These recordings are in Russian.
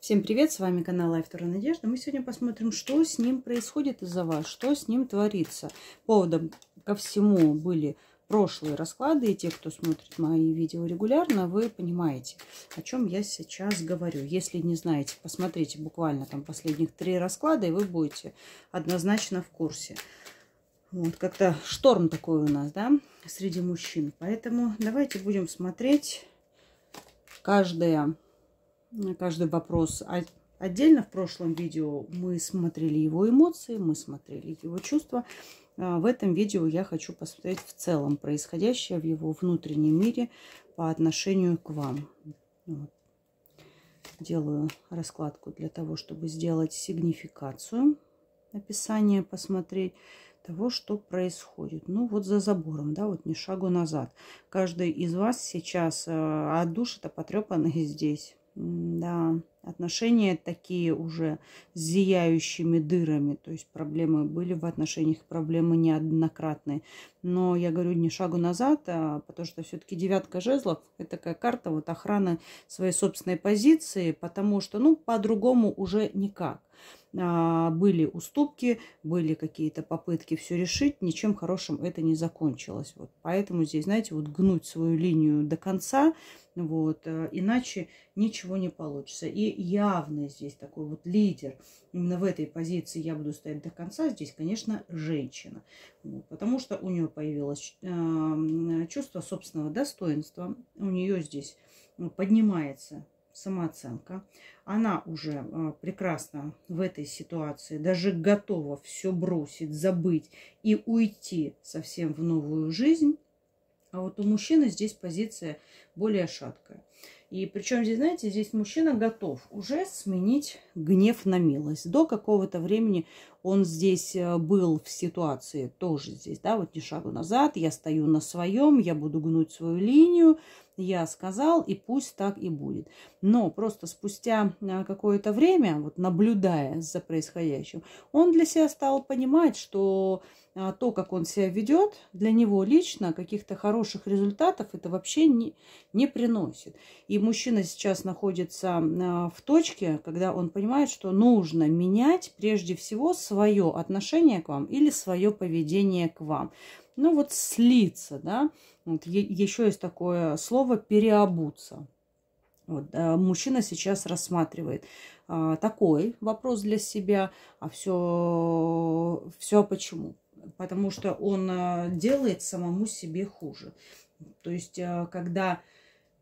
Всем привет, с вами канал Life Автора Надежда. Мы сегодня посмотрим, что с ним происходит из-за вас, что с ним творится. Поводом ко всему были прошлые расклады, и те, кто смотрит мои видео регулярно, вы понимаете, о чем я сейчас говорю. Если не знаете, посмотрите буквально там последних три расклада, и вы будете однозначно в курсе. Вот, как-то шторм такой у нас, да, среди мужчин. Поэтому давайте будем смотреть каждое каждый вопрос а отдельно. В прошлом видео мы смотрели его эмоции, мы смотрели его чувства. А, в этом видео я хочу посмотреть в целом происходящее в его внутреннем мире по отношению к вам. Вот. Делаю раскладку для того, чтобы сделать сигнификацию описание, посмотреть того, что происходит. Ну, вот за забором, да, вот не шагу назад. Каждый из вас сейчас, а, а души-то потрепанный здесь да, отношения такие уже с зияющими дырами. То есть проблемы были в отношениях, проблемы неоднократные. Но я говорю не шагу назад, а потому что все-таки девятка жезлов – это такая карта вот охраны своей собственной позиции, потому что, ну, по-другому уже никак. А, были уступки, были какие-то попытки все решить, ничем хорошим это не закончилось. Вот. Поэтому здесь, знаете, вот гнуть свою линию до конца, вот, э, иначе ничего не получится. И явно здесь такой вот лидер, именно в этой позиции я буду стоять до конца, здесь, конечно, женщина. Вот, потому что у нее появилось э, чувство собственного достоинства, у нее здесь ну, поднимается самооценка. Она уже э, прекрасно в этой ситуации, даже готова все бросить, забыть и уйти совсем в новую жизнь. А вот у мужчины здесь позиция более шаткая. И причем здесь, знаете, здесь мужчина готов уже сменить гнев на милость. До какого-то времени он здесь э, был в ситуации тоже здесь, да, вот не шагу назад, я стою на своем, я буду гнуть свою линию, я сказал, и пусть так и будет. Но просто спустя э, какое-то время, вот наблюдая за происходящим, он для себя стал понимать, что э, то, как он себя ведет, для него лично каких-то хороших результатов это вообще не, не приносит. И мужчина сейчас находится в точке, когда он понимает, что нужно менять прежде всего свое отношение к вам или свое поведение к вам. Ну вот слиться, да, вот еще есть такое слово переобуться. Вот, э, мужчина сейчас рассматривает а, такой вопрос для себя, а все, все почему? Потому что он э, делает самому себе хуже. То есть, э, когда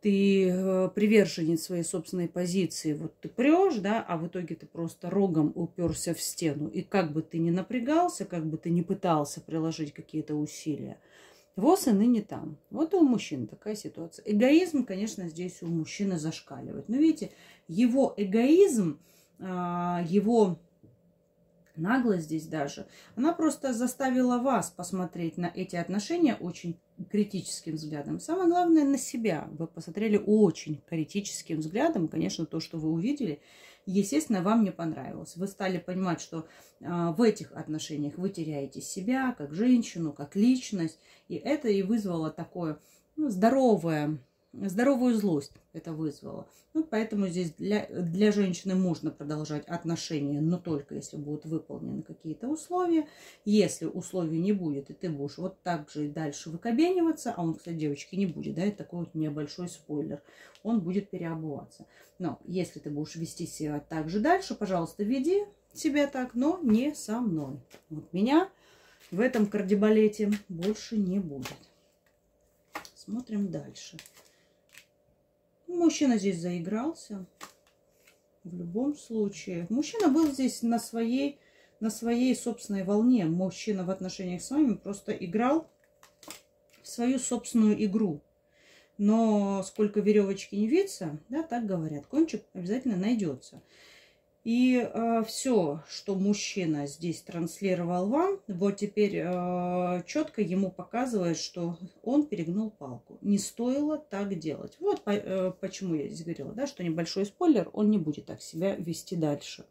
ты э, приверженец своей собственной позиции. Вот ты прешь, да, а в итоге ты просто рогом уперся в стену. И как бы ты ни напрягался, как бы ты ни пытался приложить какие-то усилия, ВОЗ и ныне там. Вот и у мужчин такая ситуация. Эгоизм, конечно, здесь у мужчины зашкаливает. Но видите, его эгоизм, а, его наглость здесь даже, она просто заставила вас посмотреть на эти отношения очень критическим взглядом. Самое главное на себя. Вы посмотрели очень критическим взглядом. Конечно, то, что вы увидели, естественно, вам не понравилось. Вы стали понимать, что э, в этих отношениях вы теряете себя как женщину, как личность. И это и вызвало такое ну, здоровое здоровую злость это вызвало. Ну, поэтому здесь для, для женщины можно продолжать отношения, но только если будут выполнены какие-то условия. Если условий не будет, и ты будешь вот так же и дальше выкобениваться, а он, кстати, девочки не будет, да, это такой вот небольшой спойлер, он будет переобуваться. Но если ты будешь вести себя так же дальше, пожалуйста, веди себя так, но не со мной. Вот меня в этом кардибалете больше не будет. Смотрим Дальше. Мужчина здесь заигрался. В любом случае. Мужчина был здесь на своей, на своей собственной волне. Мужчина в отношениях с вами просто играл в свою собственную игру. Но сколько веревочки не виться, да, так говорят, кончик обязательно найдется. И э, все, что мужчина здесь транслировал вам, вот теперь э, четко ему показывает, что он перегнул палку. Не стоило так делать. Вот по, э, почему я здесь говорила, да, что небольшой спойлер, он не будет так себя вести дальше.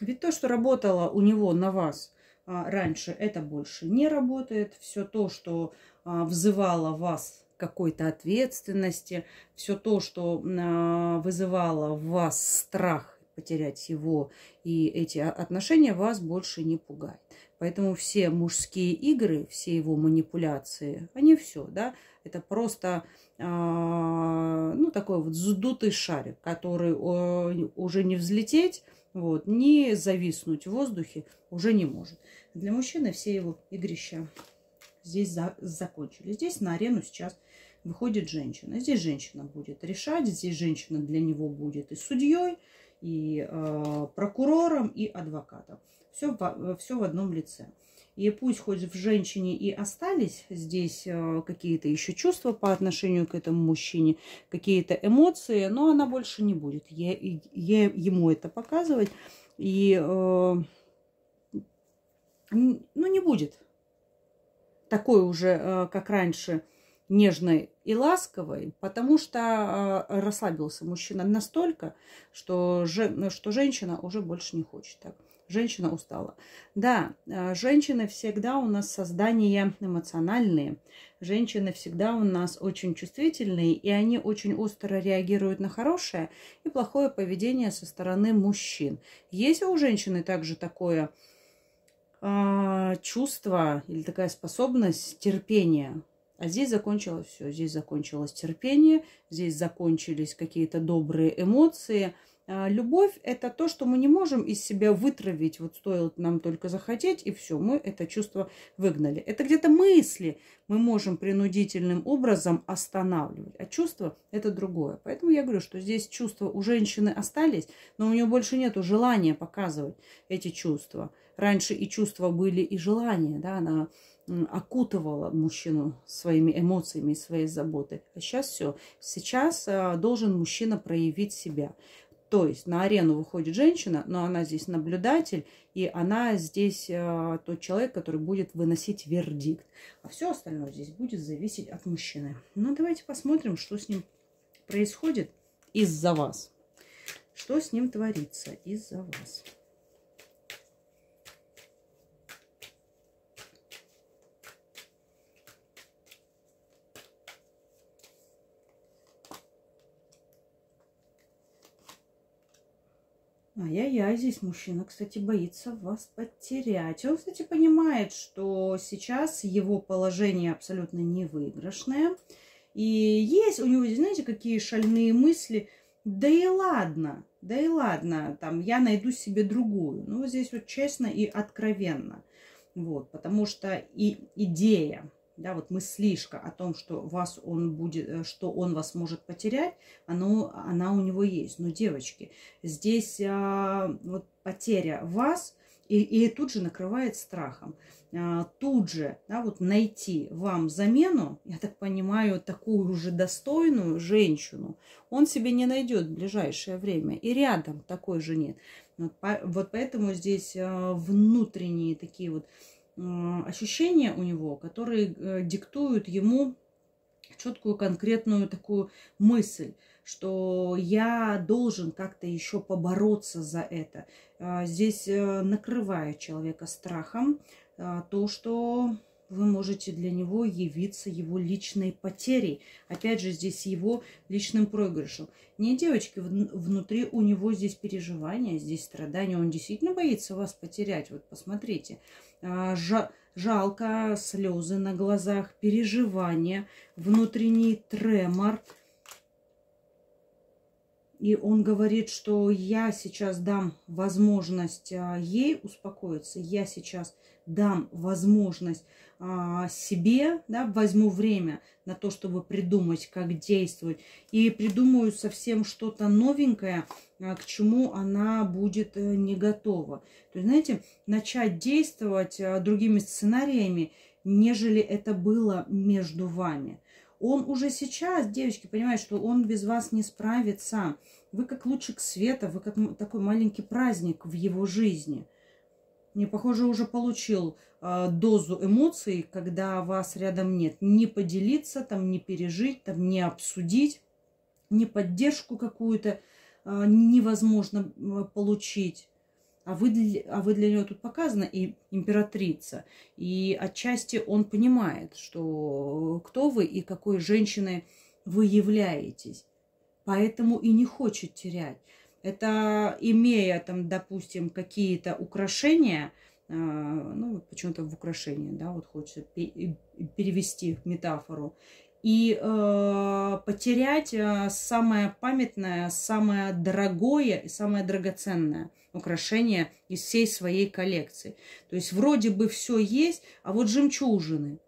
Ведь то, что работало у него на вас э, раньше, это больше не работает. Все то, что э, а, взывало вас какой-то ответственности, все то, что э, вызывало в вас страх потерять его, и эти отношения вас больше не пугают. Поэтому все мужские игры, все его манипуляции, они все, да, это просто, э, ну, такой вот сдутый шарик, который э, уже не взлететь, вот, не зависнуть в воздухе уже не может. Для мужчины все его игрища здесь за, закончили. Здесь на арену сейчас выходит женщина. Здесь женщина будет решать, здесь женщина для него будет и судьей, и э, прокурором, и адвокатом. Все, э, все в одном лице. И пусть хоть в женщине и остались здесь э, какие-то еще чувства по отношению к этому мужчине, какие-то эмоции, но она больше не будет я, я, ему это показывать. И, э, ну, не будет такой уже, как раньше, нежной и ласковой, потому что а, расслабился мужчина настолько, что, же, что женщина уже больше не хочет так. Женщина устала. Да, а, женщины всегда у нас создания эмоциональные. Женщины всегда у нас очень чувствительные, и они очень остро реагируют на хорошее и плохое поведение со стороны мужчин. Есть у женщины также такое э, чувство или такая способность терпения а здесь закончилось все. Здесь закончилось терпение, здесь закончились какие-то добрые эмоции. А, любовь – это то, что мы не можем из себя вытравить. Вот стоило нам только захотеть, и все, мы это чувство выгнали. Это где-то мысли мы можем принудительным образом останавливать. А чувство – это другое. Поэтому я говорю, что здесь чувства у женщины остались, но у нее больше нет желания показывать эти чувства раньше и чувства были, и желания, да, она окутывала мужчину своими эмоциями и своей заботой. А сейчас все. А, сейчас должен мужчина проявить себя. То есть на арену выходит женщина, но она здесь наблюдатель, и она здесь э, тот человек, который будет выносить вердикт. А все остальное здесь будет зависеть от мужчины. Ну, давайте посмотрим, что с ним происходит из-за вас. Что с ним творится из-за вас. Ай-яй-яй, здесь мужчина, кстати, боится вас потерять. Он, кстати, понимает, что сейчас его положение абсолютно невыигрышное. И есть у него, знаете, какие шальные мысли. Да и ладно, да и ладно, там, я найду себе другую. Ну, здесь вот честно и откровенно. Вот, потому что и идея да, вот мыслишка о том, что вас он будет, э, что он вас может потерять, оно, она у него есть. Но, девочки, здесь а, вот потеря вас и, и тут же накрывает страхом. А, тут же, да, вот найти вам замену, я так понимаю, такую уже достойную женщину, он себе не найдет в ближайшее время. И рядом такой же нет. Вот, по, вот поэтому здесь а, внутренние такие вот ощущения у него, которые э, диктуют ему четкую конкретную такую мысль, что я должен как-то еще побороться за это. А здесь э, накрывает человека страхом э, то, что вы можете для него явиться его личной потерей. Опять же, здесь его личным проигрышем. Не, девочки, внутри у него здесь переживания, здесь страдания. Он действительно боится вас потерять. Вот посмотрите. А, жалко, слезы на глазах, переживания, внутренний тремор. И он говорит, что я сейчас дам возможность а, ей успокоиться, я сейчас дам возможность а, себе, да, возьму время на то, чтобы придумать, как действовать, и придумаю совсем что-то новенькое, а, к чему она будет э, не готова. То есть, знаете, начать действовать э, другими сценариями, нежели это было между вами. Он уже сейчас, девочки, понимает, что он без вас не справится. Вы как лучик света, вы как такой маленький праздник в его жизни – не, похоже, уже получил э, дозу эмоций, когда вас рядом нет. Не поделиться, там, не пережить, там, не обсудить, не поддержку какую-то э, невозможно получить. А вы, для, а вы для него тут показана и императрица. И отчасти он понимает, что э, кто вы и какой женщиной вы являетесь. Поэтому и не хочет терять. Это имея там, допустим, какие-то украшения, а, ну, почему-то в украшении, да, вот хочется перевести метафору, и э, потерять э, самое памятное, самое дорогое и самое драгоценное украшение из всей своей коллекции. То есть вроде бы все есть, а вот жемчужины –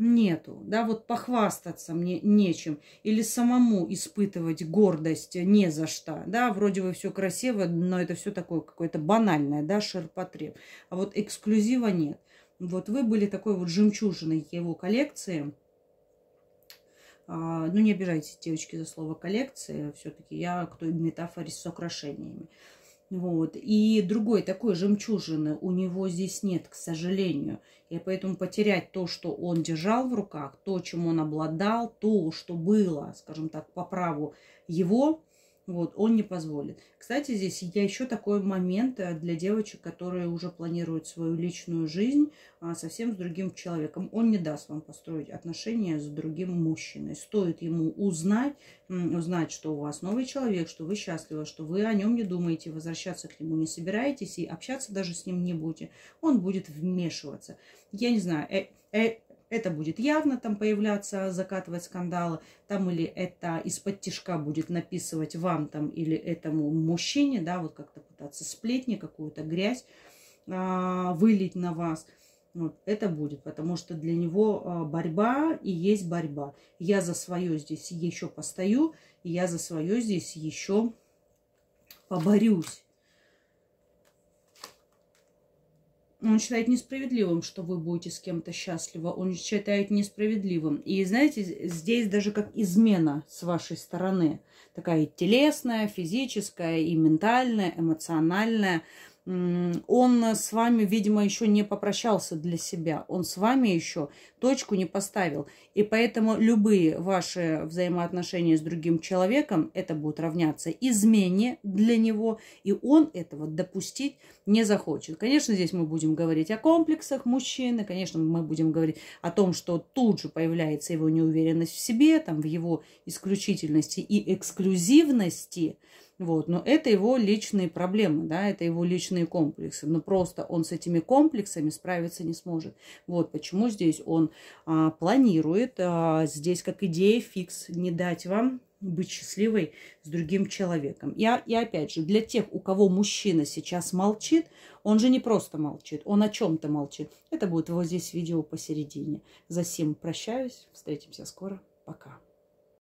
нету, да, вот похвастаться мне нечем, или самому испытывать гордость не за что, да, вроде бы все красиво, но это все такое какое-то банальное, да, ширпотреб, а вот эксклюзива нет. Вот вы были такой вот жемчужиной его коллекции, а, ну, не обижайтесь, девочки, за слово коллекция, Все-таки я кто той метафоре с украшениями. Вот. И другой такой жемчужины у него здесь нет, к сожалению. И поэтому потерять то, что он держал в руках, то, чем он обладал, то, что было, скажем так, по праву его, вот, он не позволит. Кстати, здесь я еще такой момент э, для девочек, которые уже планируют свою личную жизнь а, совсем с другим человеком. Он не даст вам построить отношения с другим мужчиной. Стоит ему узнать, узнать, что у вас новый человек, что вы счастливы, что вы о нем не думаете, возвращаться к нему не собираетесь и общаться даже с ним не будете. Он будет вмешиваться. Я не знаю, э, э, это будет явно там появляться, закатывать скандалы, там или это из-под тишка будет написывать вам там или этому мужчине, да, вот как-то пытаться сплетни, какую-то грязь а, вылить на вас. Вот, это будет, потому что для него а, борьба и есть борьба. Я за свое здесь еще постою, я за свое здесь еще поборюсь. Он считает несправедливым, что вы будете с кем-то счастливы. Он считает несправедливым. И знаете, здесь даже как измена с вашей стороны. Такая телесная, физическая и ментальная, эмоциональная – он с вами, видимо, еще не попрощался для себя. Он с вами еще точку не поставил. И поэтому любые ваши взаимоотношения с другим человеком, это будет равняться измене для него. И он этого допустить не захочет. Конечно, здесь мы будем говорить о комплексах мужчины. Конечно, мы будем говорить о том, что тут же появляется его неуверенность в себе, там, в его исключительности и эксклюзивности. Вот. Но это его личные проблемы, да, это его личные комплексы. Но просто он с этими комплексами справиться не сможет. Вот почему здесь он а, планирует, а, здесь как идея фикс, не дать вам быть счастливой с другим человеком. И, и опять же, для тех, у кого мужчина сейчас молчит, он же не просто молчит, он о чем-то молчит. Это будет вот здесь видео посередине. За всем прощаюсь, встретимся скоро, пока.